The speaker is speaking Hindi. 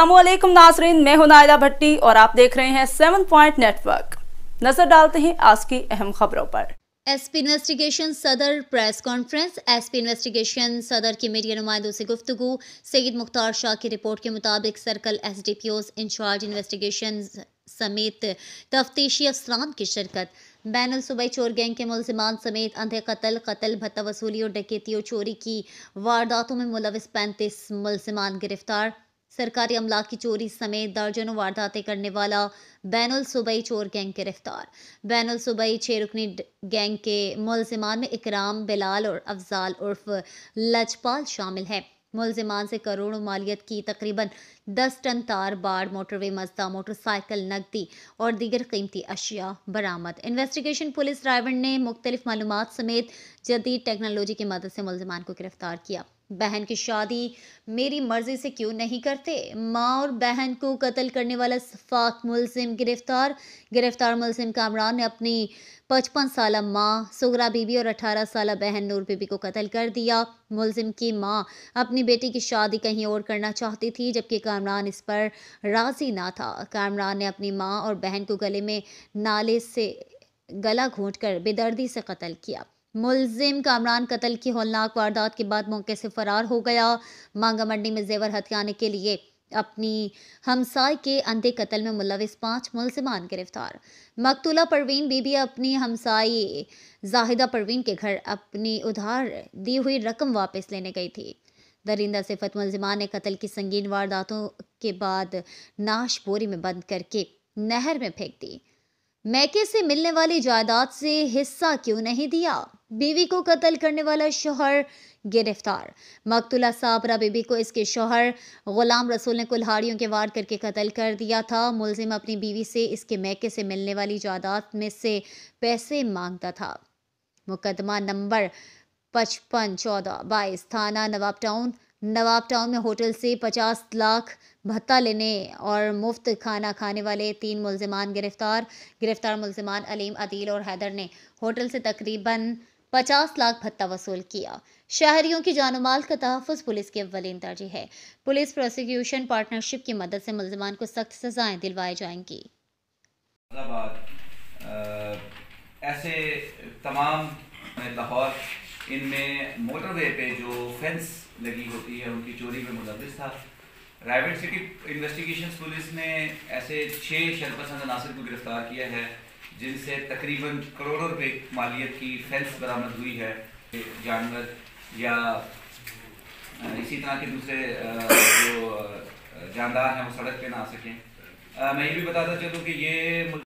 असलम नाजरीन मैं हूं नायला भट्टी और आप देख रहे हैं सेवन पॉइंट नेटवर्क नजर डालते हैं आज की अहम खबरों पर एसपी इन्वेस्टिगेशन सदर प्रेस कॉन्फ्रेंस एसपी इन्वेस्टिगेशन सदर की मीडिया नुमाइंदों से गुफ्तु सईद मुख्तार शाह की रिपोर्ट के मुताबिक circle S D P Os incharge investigation समेत तफ्तीशी अफसरान की शिरकत बैन सूबाई चोर गैंग के मुलजमान समेत अंधे कतल कतल भत्ता वसूली और डकेती और चोरी की वारदातों में मुलविस पैंतीस मुलजमान गिरफ्तार सरकारी अमला की चोरी समेत दर्जनों वारदातें करने वाला बैनुल सुबई चोर गैंग गिरफ्तार बैनुल सुबई छः रुकनी गैंग के मुलजमान में इकराम बिलाल और अफजाल उर्फ लजपाल शामिल है मुलजमान से करोड़ों मालियत की तकरीबन दस टन तार बाड़ मोटरवे मजदा मोटरसाइकिल नकदी और दीगर कीमती अशिया बरामद इन्वेस्टिगेशन पुलिस ड्राइवर ने मुख्तलिफ मालूम समेत जदीद टेक्नोलॉजी की मदद से मुलजमान को गिरफ्तार किया बहन की शादी मेरी मर्जी से क्यों नहीं करते माँ और बहन को कत्ल करने वाला शफाक मुलिम गिरफ्तार गिरफ्तार मुलिम कामरान ने अपनी पचपन साल माँ सगरा बीबी और अठारह साल बहन नूर बीबी को कत्ल कर दिया मुलिम की माँ अपनी बेटी की शादी कहीं और करना चाहती थी जबकि कामरान इस पर राज़ी ना था कामरान ने अपनी माँ और बहन को गले में नाले से गला घोंट कर बेदर्दी से कत्ल किया मुलजिम कामरान कत्ल की होलनाक वारदात के बाद मौके से फरार हो गया मांगा मंडी में जेवर हथियाने के लिए अपनी हमसाय के अंधे कत्ल में मुलविस पांच मुलजमान गिरफ्तार मकतूला परवीन बीबी अपनी हमसाई जाहिदा परवीन के घर अपनी उधार दी हुई रकम वापस लेने गई थी दरिंदा सिफत मुलजमान ने कत्ल की संगीन वारदातों के बाद नाश बोरी में बंद करके नहर में फेंक दी मैके से मिलने वाली जायदाद से हिस्सा क्यों नहीं दिया बीवी को कत्ल करने वाला शोहर गिरफ्तार मकतुल्ला साबरा बीबी को इसके शोहर गुलाम रसूल ने कुल्हाड़ियों के वार करके कत्ल कर दिया था मुलजिम अपनी बीवी से इसके मैके से मिलने वाली जायदाद में से पैसे मांगता था मुकदमा नंबर पचपन चौदह बाईस थाना नवाब टाउन नवाब टाउन में होटल से 50 लाख भत्ता लेने और मुफ्त खाना खाने वाले तीन मुलजमान गिरफ्तार गिरफ्तार मुलजमान अलीम अदील और हैदर ने होटल से तकरीबन 50 लाख भत्ता वसूल किया शहरियों की जान माल का तहफ़ पुलिस की अवलिन तरजीह है पुलिस प्रोसिक्यूशन पार्टनरशिप की मदद से मुलजमान को सख्त सजाएं दिलवाई जाएंगी ऐसे तमाम लाहौर इनमें मोटरवे पे जो फेंस लगी होती है उनकी चोरी में मुलविस था रायवेट सिटी इन्वेस्टिगेशन पुलिस ने ऐसे छः शरपसंद अनासर को गिरफ्तार किया है जिनसे तकरीबन करोड़ों रुपये मालियत की फेंस बरामद हुई है जानवर या इसी तरह के दूसरे जो जानदार हैं वो सड़क पे ना आ सकें मैं ये भी बताता चलूँ कि ये